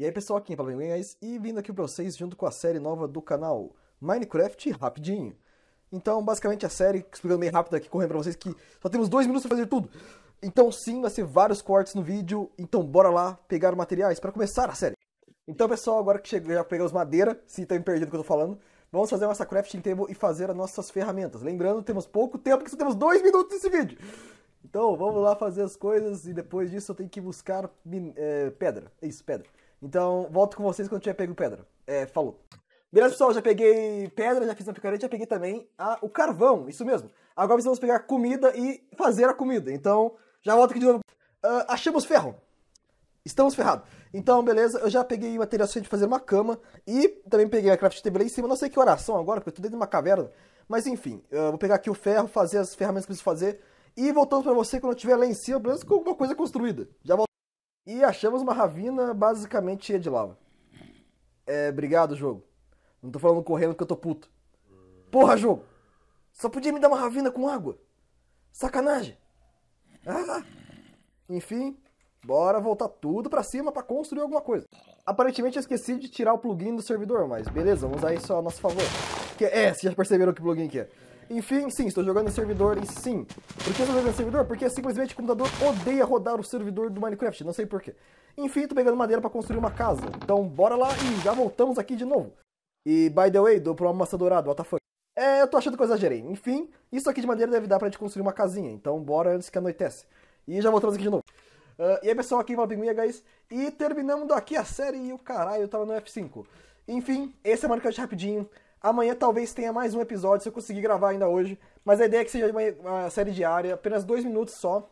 E aí pessoal, aqui é Pablo Guimarães e vindo aqui para vocês junto com a série nova do canal Minecraft Rapidinho. Então, basicamente a série, explicando meio rápido aqui, correndo pra vocês que só temos dois minutos para fazer tudo. Então sim, vai ser vários cortes no vídeo, então bora lá pegar materiais para começar a série. Então pessoal, agora que cheguei já pegamos os madeira, se tá me perdido o que eu tô falando, vamos fazer a nossa crafting table e fazer as nossas ferramentas. Lembrando, temos pouco tempo, porque só temos dois minutos nesse vídeo. Então, vamos lá fazer as coisas e depois disso eu tenho que buscar é, pedra. É isso, pedra. Então, volto com vocês quando tiver pego pedra. É, falou. Beleza, pessoal, já peguei pedra, já fiz uma picareta, já peguei também a, o carvão, isso mesmo. Agora precisamos pegar comida e fazer a comida. Então, já volto aqui de novo. Uh, achamos ferro. Estamos ferrados. Então, beleza, eu já peguei material suficiente para fazer uma cama e também peguei a craft table lá em cima. Não sei que oração agora, porque eu tô dentro de uma caverna. Mas enfim, vou pegar aqui o ferro, fazer as ferramentas que preciso fazer e voltamos para você quando eu estiver lá em cima, pelo menos com alguma coisa construída. Já volto. E achamos uma ravina basicamente cheia de lava. É, obrigado, jogo. Não tô falando correndo que eu tô puto. Porra, jogo! Só podia me dar uma ravina com água. Sacanagem. Ah. Enfim, bora voltar tudo pra cima pra construir alguma coisa. Aparentemente eu esqueci de tirar o plugin do servidor, mas beleza, vamos usar isso a nosso favor. Que, é, vocês já perceberam que plugin que é. Enfim, sim, estou jogando em servidor e sim. Por que estou jogando em servidor? Porque simplesmente o computador odeia rodar o servidor do Minecraft, não sei porquê. Enfim, estou pegando madeira para construir uma casa. Então bora lá e já voltamos aqui de novo. E by the way, dou para uma maçã dourada, what the fuck. É, eu tô achando que eu exagerei. Enfim, isso aqui de madeira deve dar pra gente construir uma casinha. Então bora antes que anoitece. E já voltamos aqui de novo. Uh, e aí pessoal, aqui é o Pinguinha, guys. E terminamos aqui a série e o caralho, eu tava no F5. Enfim, esse é o Minecraft rapidinho. Amanhã talvez tenha mais um episódio, se eu conseguir gravar ainda hoje. Mas a ideia é que seja uma, série diária, apenas dois minutos só.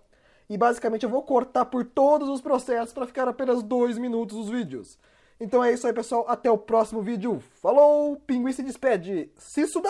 E basicamente eu vou cortar por todos os processos para ficar apenas dois minutos os vídeos. Então é isso aí, pessoal. Até o próximo vídeo. Falou! Pinguim se despede. Se suda.